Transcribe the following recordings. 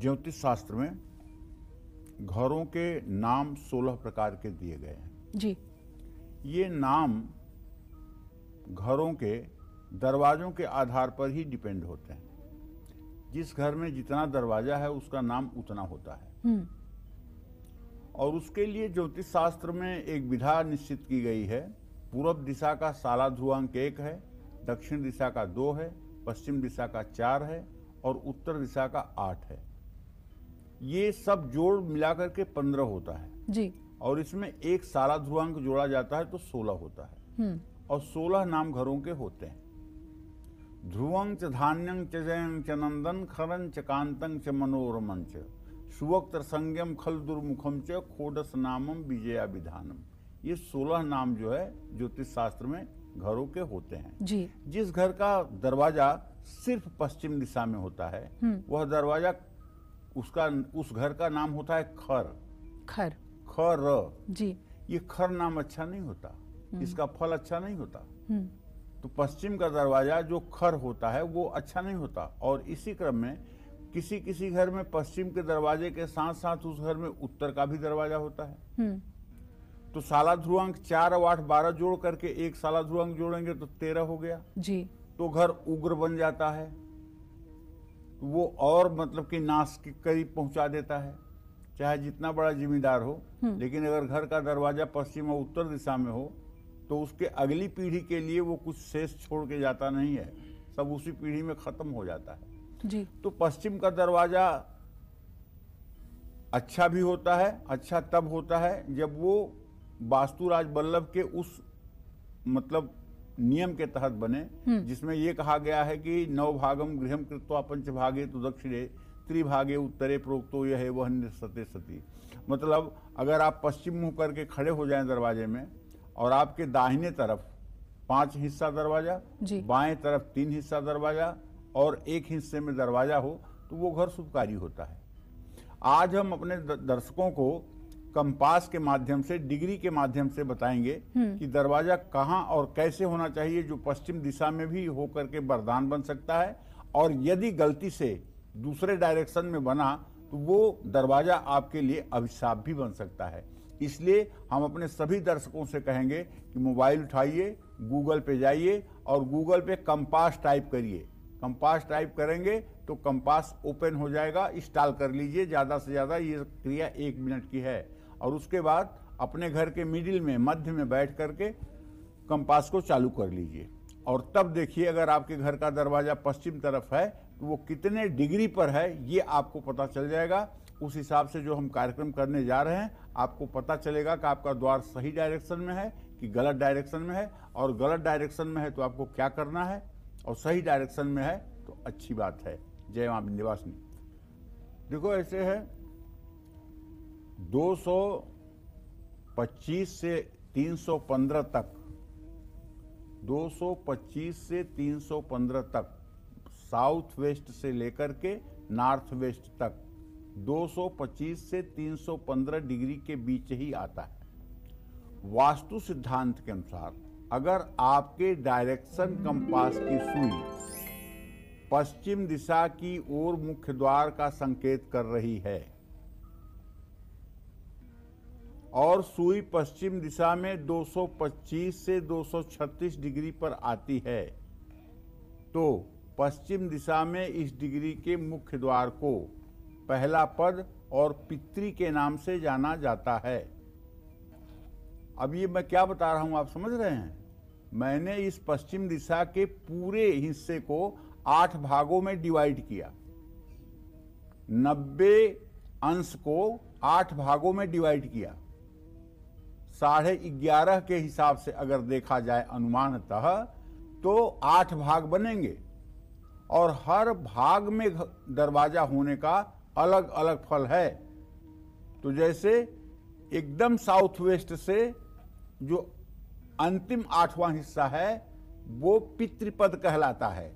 ज्योतिष शास्त्र में घरों के नाम सोलह प्रकार के दिए गए हैं जी ये नाम घरों के दरवाजों के आधार पर ही डिपेंड होते हैं जिस घर में जितना दरवाजा है उसका नाम उतना होता है हम्म। और उसके लिए ज्योतिष शास्त्र में एक विधा निश्चित की गई है पूर्व दिशा का साला ध्रुआंक एक है दक्षिण दिशा का दो है पश्चिम दिशा का चार है और उत्तर दिशा का आठ है ये सब जोड़ मिला करके पंद्रह होता है जी और इसमें एक सारा ध्रुवांक जोड़ा जाता है तो सोलह होता है हम्म। और सोलह नाम घरों के होते हैं ध्रुवंग च धान्यंग च जयं च नंदन खरन च कांतंग च मनोरमं च सुवक्तर संज्ञम खल दुर्मुखम च खोडस नामम विजया विधानम ये सोलह नाम जो है ज्योतिष शास्त्र में घरों के होते हैं जी जिस घर का दरवाजा सिर्फ पश्चिम दिशा में होता है हम्म। वह दरवाजा उसका उस घर का नाम होता है खर खर खर जी ये खर नाम अच्छा नहीं होता हम्म। इसका फल अच्छा नहीं होता हम्म। तो पश्चिम का दरवाजा जो खर होता है वो अच्छा नहीं होता और इसी क्रम में किसी किसी घर में पश्चिम के दरवाजे के साथ साथ उस घर में उत्तर का भी दरवाजा होता है हम्म। तो साला ध्रुवांक चार और आठ बारह जोड़ करके एक साला ध्रुवांक जोड़ेंगे तो तेरह हो गया जी तो घर उग्र बन जाता है वो और मतलब कि नाश के करीब पहुंचा देता है चाहे जितना बड़ा जिम्मेदार हो हम्म। लेकिन अगर घर का दरवाजा पश्चिम और उत्तर दिशा में हो तो उसके अगली पीढ़ी के लिए वो कुछ शेष छोड़ के जाता नहीं है सब उसी पीढ़ी में खत्म हो जाता है जी तो पश्चिम का दरवाजा अच्छा भी होता है अच्छा तब होता है जब वो वास्तुराज बल्लभ के उस मतलब नियम के तहत बने हम्म। जिसमें ये कहा गया है कि नवभागम गृहम कृत्वा भागे तो दक्षिणे त्रिभागे उत्तरे प्रोक्तो यह है वह सते सती मतलब अगर आप पश्चिम मुंह करके खड़े हो जाएं दरवाजे में और आपके दाहिने तरफ पांच हिस्सा दरवाजा बाएं तरफ तीन हिस्सा दरवाजा और एक हिस्से में दरवाजा हो तो वो घर शुभकारी होता है आज हम अपने दर्शकों को कंपास के माध्यम से डिग्री के माध्यम से बताएंगे हम्म। कि दरवाजा कहाँ और कैसे होना चाहिए जो पश्चिम दिशा में भी होकर के वरदान बन सकता है और यदि गलती से दूसरे डायरेक्शन में बना तो वो दरवाजा आपके लिए अभिशाप भी बन सकता है इसलिए हम अपने सभी दर्शकों से कहेंगे कि मोबाइल उठाइए गूगल पे जाइए और गूगल पे कंपास टाइप करिए कंपास टाइप करेंगे तो कंपास ओपन हो जाएगा इंस्टॉल कर लीजिए ज़्यादा से ज़्यादा ये क्रिया एक मिनट की है और उसके बाद अपने घर के मिडिल में मध्य में बैठ करके कंपास को चालू कर लीजिए और तब देखिए अगर आपके घर का दरवाज़ा पश्चिम तरफ है तो वो कितने डिग्री पर है ये आपको पता चल जाएगा उस हिसाब से जो हम कार्यक्रम करने जा रहे हैं आपको पता चलेगा कि आपका द्वार सही डायरेक्शन में है कि गलत डायरेक्शन में है और गलत डायरेक्शन में है तो आपको क्या करना है और सही डायरेक्शन में है तो अच्छी बात है जय मां विंध्यवासिनी देखो ऐसे है 225 से 315 तक 225 से 315 तक साउथ वेस्ट से लेकर के नॉर्थ वेस्ट तक 225 से 315 डिग्री के बीच ही आता है वास्तु सिद्धांत के अनुसार अगर आपके डायरेक्शन कंपास की सुई पश्चिम दिशा की ओर मुख्य द्वार का संकेत कर रही है और सुई पश्चिम दिशा में 225 से 236 डिग्री पर आती है तो पश्चिम दिशा में इस डिग्री के मुख्य द्वार को पहला पद और पितृ के नाम से जाना जाता है अब ये मैं क्या बता रहा हूँ आप समझ रहे हैं मैंने इस पश्चिम दिशा के पूरे हिस्से को आठ भागों में डिवाइड किया नब्बे अंश को आठ भागों में डिवाइड किया साढ़े ग्यारह के हिसाब से अगर देखा जाए अनुमानतः तो आठ भाग बनेंगे और हर भाग में दरवाजा होने का अलग अलग फल है तो जैसे एकदम साउथ वेस्ट से जो अंतिम आठवां हिस्सा है वो पितृपद कहलाता है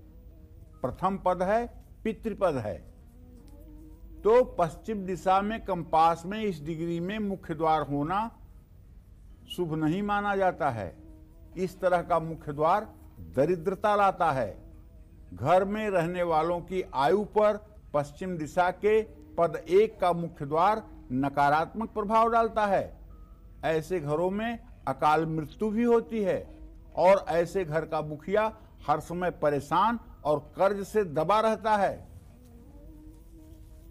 प्रथम पद है पितृपद है तो पश्चिम दिशा में कंपास में इस डिग्री में मुख्य द्वार होना शुभ नहीं माना जाता है इस तरह का मुख्य द्वार दरिद्रता लाता है घर में रहने वालों की आयु पर पश्चिम दिशा के पद एक का मुख्य द्वार नकारात्मक प्रभाव डालता है ऐसे घरों में अकाल मृत्यु भी होती है और ऐसे घर का मुखिया हर समय परेशान और कर्ज से दबा रहता है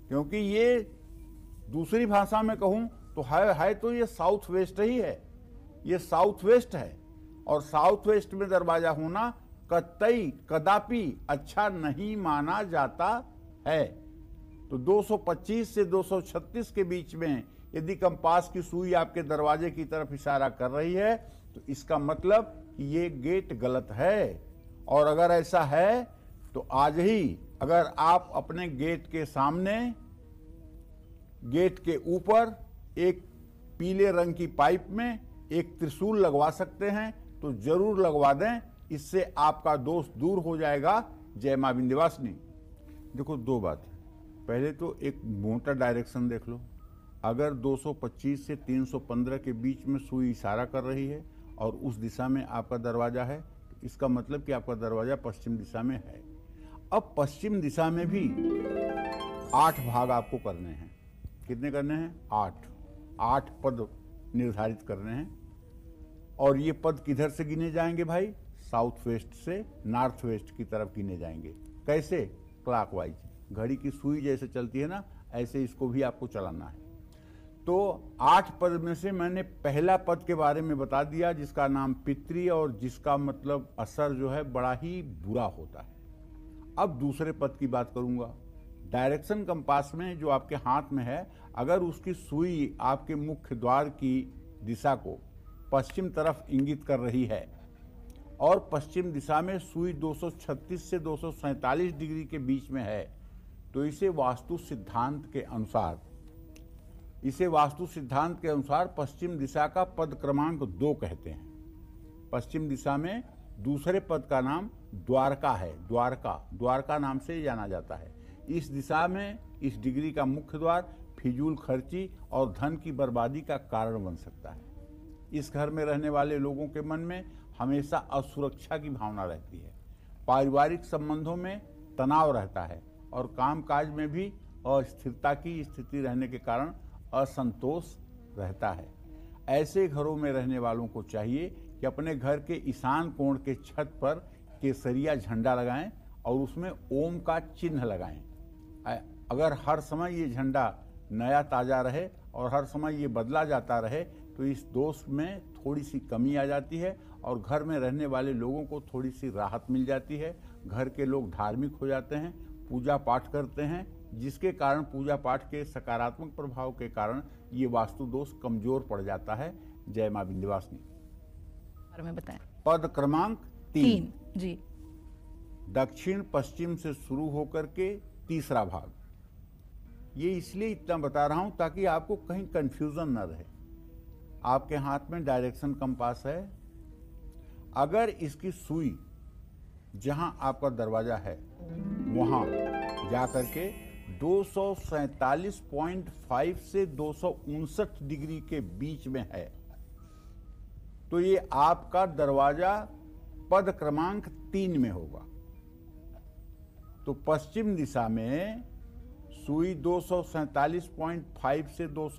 क्योंकि ये दूसरी भाषा में कहूं तो है, है तो ये साउथ वेस्ट ही है ये साउथ वेस्ट है और साउथ वेस्ट में दरवाजा होना कतई कदापि अच्छा नहीं माना जाता है तो 225 से 236 के बीच में यदि कंपास की सुई आपके दरवाजे की तरफ इशारा कर रही है तो इसका मतलब कि ये गेट गलत है और अगर ऐसा है तो आज ही अगर आप अपने गेट के सामने गेट के ऊपर एक पीले रंग की पाइप में एक त्रिशूल लगवा सकते हैं तो जरूर लगवा दें इससे आपका दोष दूर हो जाएगा जय माँ विंध्यवासिनी देखो दो बात पहले तो एक मोटा डायरेक्शन देख लो अगर 225 से 315 के बीच में सुई इशारा कर रही है और उस दिशा में आपका दरवाज़ा है तो इसका मतलब कि आपका दरवाज़ा पश्चिम दिशा में है अब पश्चिम दिशा में भी आठ भाग आपको करने हैं कितने करने हैं आठ आठ पद निर्धारित कर रहे हैं और ये पद किधर से गिने जाएंगे भाई साउथ वेस्ट से नॉर्थ वेस्ट की तरफ गिने जाएंगे कैसे क्लॉकवाइज घड़ी की सुई जैसे चलती है ना ऐसे इसको भी आपको चलाना है तो आठ पद में से मैंने पहला पद के बारे में बता दिया जिसका नाम पितृ और जिसका मतलब असर जो है बड़ा ही बुरा होता है अब दूसरे पद की बात करूंगा डायरेक्शन कंपास में जो आपके हाथ में है अगर उसकी सुई आपके मुख्य द्वार की दिशा को पश्चिम तरफ इंगित कर रही है और पश्चिम दिशा में सुई 236 से 247 डिग्री के बीच में है तो इसे वास्तु सिद्धांत के अनुसार इसे वास्तु सिद्धांत के अनुसार पश्चिम दिशा का पद क्रमांक दो कहते हैं पश्चिम दिशा में दूसरे पद का नाम द्वारका है द्वारका द्वारका नाम से जाना जाता है इस दिशा में इस डिग्री का मुख्य द्वार फिजूल खर्ची और धन की बर्बादी का कारण बन सकता है इस घर में रहने वाले लोगों के मन में हमेशा असुरक्षा की भावना रहती है पारिवारिक संबंधों में तनाव रहता है और कामकाज में भी अस्थिरता की स्थिति रहने के कारण असंतोष रहता है ऐसे घरों में रहने वालों को चाहिए कि अपने घर के ईशान कोण के छत पर केसरिया झंडा लगाएं और उसमें ओम का चिन्ह लगाएं अगर हर समय ये झंडा नया ताज़ा रहे और हर समय ये बदला जाता रहे तो इस दोष में थोड़ी सी कमी आ जाती है और घर में रहने वाले लोगों को थोड़ी सी राहत मिल जाती है घर के लोग धार्मिक हो जाते हैं पूजा पाठ करते हैं जिसके कारण पूजा पाठ के सकारात्मक प्रभाव के कारण ये वास्तु दोष कमजोर पड़ जाता है जय माँ विंध्यवासिनी बताए पद क्रमांक तीन, तीन जी दक्षिण पश्चिम से शुरू होकर के तीसरा भाग ये इसलिए इतना बता रहा हूं ताकि आपको कहीं कन्फ्यूज़न न रहे आपके हाथ में डायरेक्शन कंपास है अगर इसकी सुई जहाँ आपका दरवाज़ा है वहाँ जा कर के दो से दो डिग्री के बीच में है तो ये आपका दरवाज़ा पद क्रमांक तीन में होगा तो पश्चिम दिशा में सुई 247.5 से दो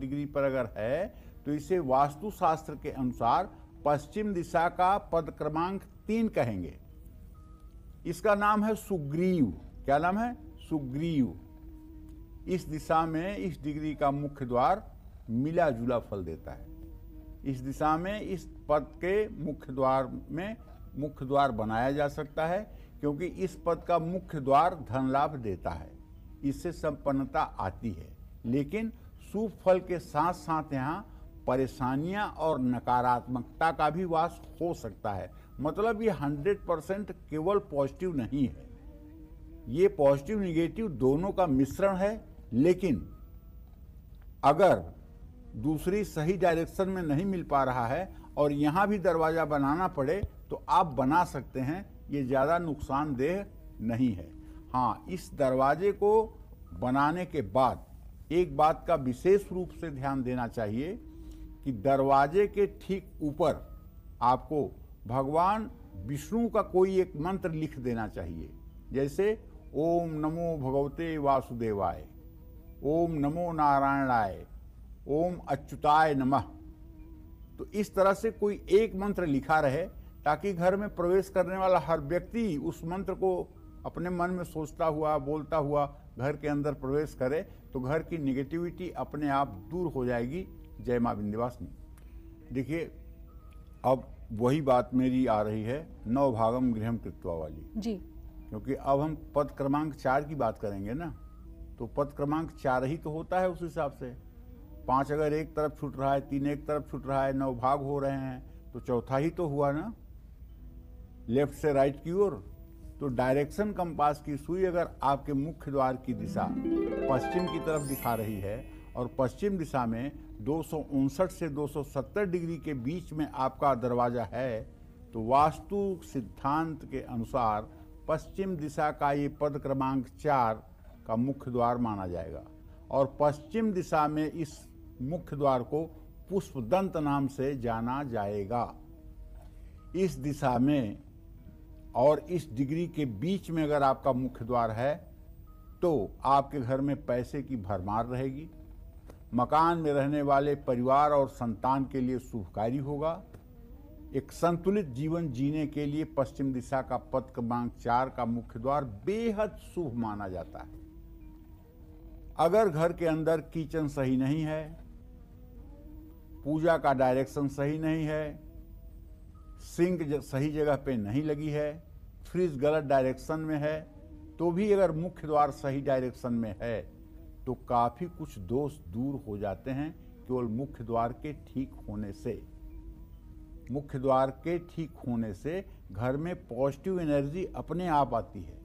डिग्री पर अगर है तो इसे वास्तुशास्त्र के अनुसार पश्चिम दिशा का पद क्रमांक तीन कहेंगे इसका नाम है सुग्रीव क्या नाम है सुग्रीव इस दिशा में इस डिग्री का मुख्य द्वार मिला जुला फल देता है इस दिशा में इस पद के मुख्य द्वार में मुख्य द्वार बनाया जा सकता है क्योंकि इस पद का मुख्य द्वार धन लाभ देता है इससे संपन्नता आती है लेकिन शुभ फल के साथ साथ यहाँ परेशानियाँ और नकारात्मकता का भी वास हो सकता है मतलब ये हंड्रेड परसेंट केवल पॉजिटिव नहीं है ये पॉजिटिव निगेटिव दोनों का मिश्रण है लेकिन अगर दूसरी सही डायरेक्शन में नहीं मिल पा रहा है और यहाँ भी दरवाज़ा बनाना पड़े तो आप बना सकते हैं ये ज़्यादा नुकसानदेह नहीं है हाँ इस दरवाजे को बनाने के बाद एक बात का विशेष रूप से ध्यान देना चाहिए कि दरवाजे के ठीक ऊपर आपको भगवान विष्णु का कोई एक मंत्र लिख देना चाहिए जैसे ओम नमो भगवते वासुदेवाय ओम नमो नारायणाय ओम अच्युताय नमः तो इस तरह से कोई एक मंत्र लिखा रहे ताकि घर में प्रवेश करने वाला हर व्यक्ति उस मंत्र को अपने मन में सोचता हुआ बोलता हुआ घर के अंदर प्रवेश करे तो घर की निगेटिविटी अपने आप दूर हो जाएगी जय माँ विंध्यवासिनी देखिए अब वही बात मेरी आ रही है नौ भागम गृहम कृत्वा वाली जी क्योंकि अब हम पद क्रमांक चार की बात करेंगे ना तो पद क्रमांक चार ही तो होता है उस हिसाब से पांच अगर एक तरफ छूट रहा है तीन एक तरफ छूट रहा है नौ भाग हो रहे हैं तो चौथा ही तो हुआ ना लेफ्ट से राइट की ओर तो डायरेक्शन कंपास की सुई अगर आपके मुख्य द्वार की दिशा पश्चिम की तरफ दिखा रही है और पश्चिम दिशा में दो से 270 डिग्री के बीच में आपका दरवाज़ा है तो वास्तु सिद्धांत के अनुसार पश्चिम दिशा का ये पद क्रमांक चार का मुख्य द्वार माना जाएगा और पश्चिम दिशा में इस मुख्य द्वार को पुष्पदंत नाम से जाना जाएगा इस दिशा में और इस डिग्री के बीच में अगर आपका मुख्य द्वार है तो आपके घर में पैसे की भरमार रहेगी मकान में रहने वाले परिवार और संतान के लिए शुभकारी होगा एक संतुलित जीवन जीने के लिए पश्चिम दिशा का पथ क्रमांक चार का मुख्य द्वार बेहद शुभ माना जाता है अगर घर के अंदर किचन सही नहीं है पूजा का डायरेक्शन सही नहीं है सिंक सही जगह पे नहीं लगी है फ्रिज गलत डायरेक्शन में है तो भी अगर मुख्य द्वार सही डायरेक्शन में है तो काफ़ी कुछ दोष दूर हो जाते हैं केवल मुख्य द्वार के ठीक होने से मुख्य द्वार के ठीक होने से घर में पॉजिटिव एनर्जी अपने आप आती है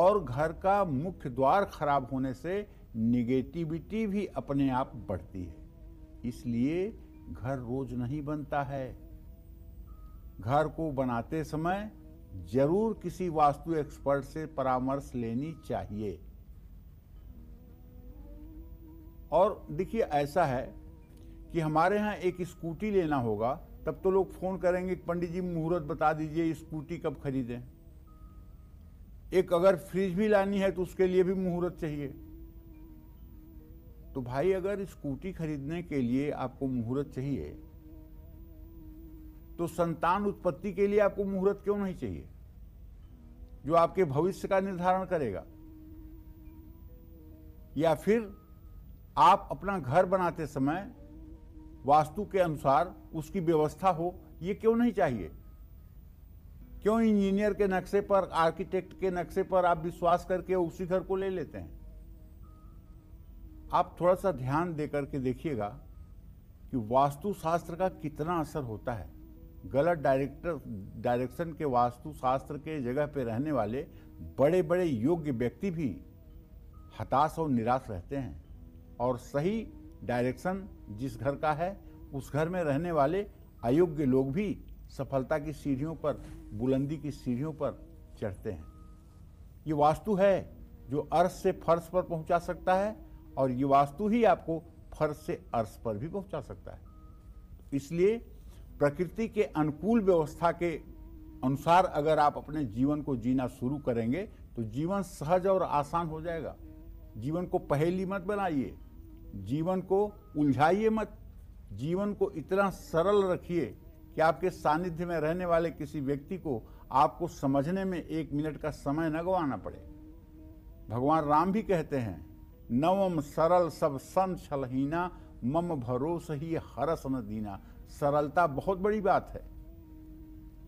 और घर का मुख्य द्वार खराब होने से निगेटिविटी भी अपने आप बढ़ती है इसलिए घर रोज नहीं बनता है घर को बनाते समय जरूर किसी वास्तु एक्सपर्ट से परामर्श लेनी चाहिए और देखिए ऐसा है कि हमारे यहाँ एक स्कूटी लेना होगा तब तो लोग फ़ोन करेंगे पंडित जी मुहूर्त बता दीजिए स्कूटी कब खरीदें एक अगर फ्रिज भी लानी है तो उसके लिए भी मुहूर्त चाहिए तो भाई अगर स्कूटी खरीदने के लिए आपको मुहूर्त चाहिए तो संतान उत्पत्ति के लिए आपको मुहूर्त क्यों नहीं चाहिए जो आपके भविष्य का निर्धारण करेगा या फिर आप अपना घर बनाते समय वास्तु के अनुसार उसकी व्यवस्था हो ये क्यों नहीं चाहिए क्यों इंजीनियर के नक्शे पर आर्किटेक्ट के नक्शे पर आप विश्वास करके उसी घर को ले लेते हैं आप थोड़ा सा ध्यान देकर के देखिएगा कि वास्तुशास्त्र का कितना असर होता है गलत डायरेक्टर डायरेक्शन के वास्तुशास्त्र के जगह पर रहने वाले बड़े बड़े योग्य व्यक्ति भी हताश और निराश रहते हैं और सही डायरेक्शन जिस घर का है उस घर में रहने वाले अयोग्य लोग भी सफलता की सीढ़ियों पर बुलंदी की सीढ़ियों पर चढ़ते हैं ये वास्तु है जो अर्श से फर्श पर पहुंचा सकता है और ये वास्तु ही आपको फर्श से अर्श पर भी पहुंचा सकता है इसलिए प्रकृति के अनुकूल व्यवस्था के अनुसार अगर आप अपने जीवन को जीना शुरू करेंगे तो जीवन सहज और आसान हो जाएगा जीवन को पहेली मत बनाइए जीवन को उलझाइए मत जीवन को इतना सरल रखिए कि आपके सानिध्य में रहने वाले किसी व्यक्ति को आपको समझने में एक मिनट का समय न गवाना पड़े भगवान राम भी कहते हैं नवम सरल सब सन छलहीना मम भरोस ही हरस न दीना सरलता बहुत बड़ी बात है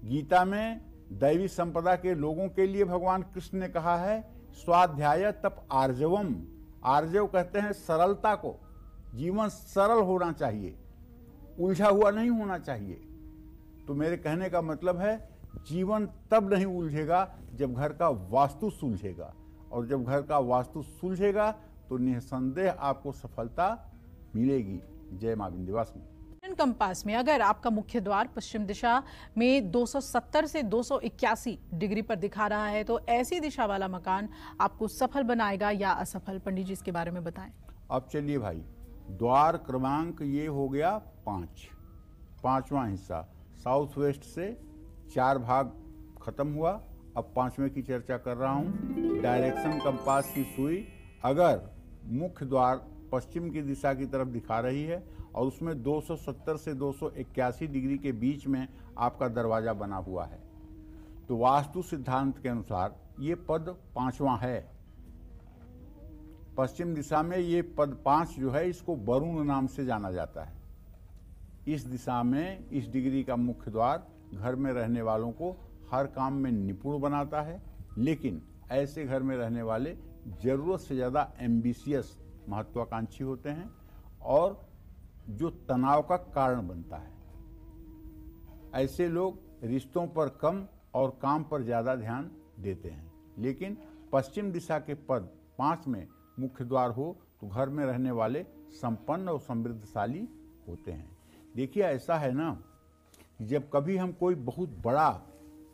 गीता में दैवी संपदा के लोगों के लिए भगवान कृष्ण ने कहा है स्वाध्याय तप आर्जवम आर्जव कहते हैं सरलता को जीवन सरल होना चाहिए उलझा हुआ नहीं होना चाहिए तो मेरे कहने का मतलब है जीवन तब नहीं उलझेगा जब घर का वास्तु सुलझेगा और जब घर का वास्तु सुलझेगा तो निसंदेह आपको सफलता मिलेगी जय माँ में कंपास में अगर आपका मुख्य द्वार पश्चिम दिशा में 270 से 281 डिग्री पर दिखा रहा है तो ऐसी दिशा वाला मकान आपको सफल बनाएगा या असफल पंडित जी इसके बारे में बताएं अब चलिए भाई द्वार क्रमांक ये हो गया पांच पांचवा हिस्सा साउथ वेस्ट से चार भाग खत्म हुआ अब पांचवें की चर्चा कर रहा हूँ डायरेक्शन कंपास की सुई अगर मुख्य द्वार पश्चिम की दिशा की तरफ दिखा रही है और उसमें 270 से 281 डिग्री के बीच में आपका दरवाज़ा बना हुआ है तो वास्तु सिद्धांत के अनुसार ये पद पांचवा है पश्चिम दिशा में ये पद पांच जो है इसको वरुण नाम से जाना जाता है इस दिशा में इस डिग्री का मुख्य द्वार घर में रहने वालों को हर काम में निपुण बनाता है लेकिन ऐसे घर में रहने वाले ज़रूरत से ज़्यादा एम्बिशियस महत्वाकांक्षी होते हैं और जो तनाव का कारण बनता है ऐसे लोग रिश्तों पर कम और काम पर ज़्यादा ध्यान देते हैं लेकिन पश्चिम दिशा के पद पांच में मुख्य द्वार हो तो घर में रहने वाले संपन्न और समृद्धशाली होते हैं देखिए ऐसा है ना जब कभी हम कोई बहुत बड़ा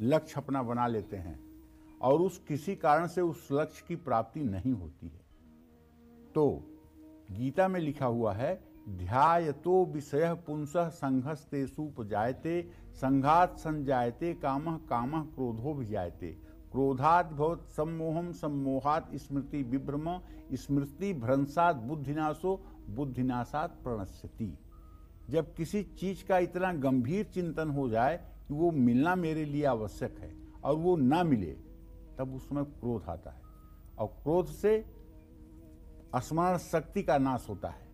लक्ष्य अपना बना लेते हैं और उस किसी कारण से उस लक्ष्य की प्राप्ति नहीं होती है तो गीता में लिखा हुआ है ध्याय तो विषय पुंसः संघस्ते सुपजायते संघात संजायते काम काम क्रोधो जायते क्रोधात भवत सम्मोहम सम्मोहात स्मृति विभ्रम स्मृति भ्रंसात बुद्धिनाशो बुद्धिनाशात प्रणश्यति जब किसी चीज का इतना गंभीर चिंतन हो जाए कि वो मिलना मेरे लिए आवश्यक है और वो ना मिले तब उसमें क्रोध आता है और क्रोध से स्मरण शक्ति का नाश होता है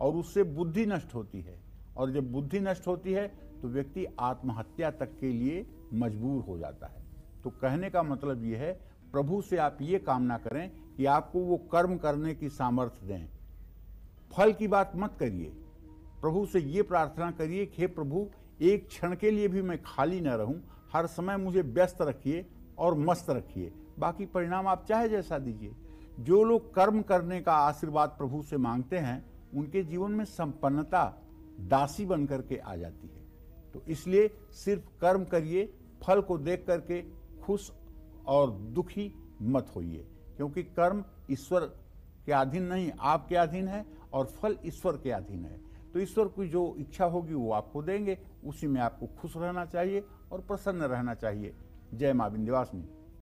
और उससे बुद्धि नष्ट होती है और जब बुद्धि नष्ट होती है तो व्यक्ति आत्महत्या तक के लिए मजबूर हो जाता है तो कहने का मतलब यह है प्रभु से आप ये कामना करें कि आपको वो कर्म करने की सामर्थ्य दें फल की बात मत करिए प्रभु से ये प्रार्थना करिए कि हे प्रभु एक क्षण के लिए भी मैं खाली न रहूं हर समय मुझे व्यस्त रखिए और मस्त रखिए बाकी परिणाम आप चाहे जैसा दीजिए जो लोग कर्म करने का आशीर्वाद प्रभु से मांगते हैं उनके जीवन में संपन्नता दासी बन करके आ जाती है तो इसलिए सिर्फ कर्म करिए फल को देख करके खुश और दुखी मत होइए क्योंकि कर्म ईश्वर के अधीन नहीं आपके अधीन है और फल ईश्वर के अधीन है तो ईश्वर की जो इच्छा होगी वो आपको देंगे उसी में आपको खुश रहना चाहिए और प्रसन्न रहना चाहिए जय माँ विंध्यवासिनी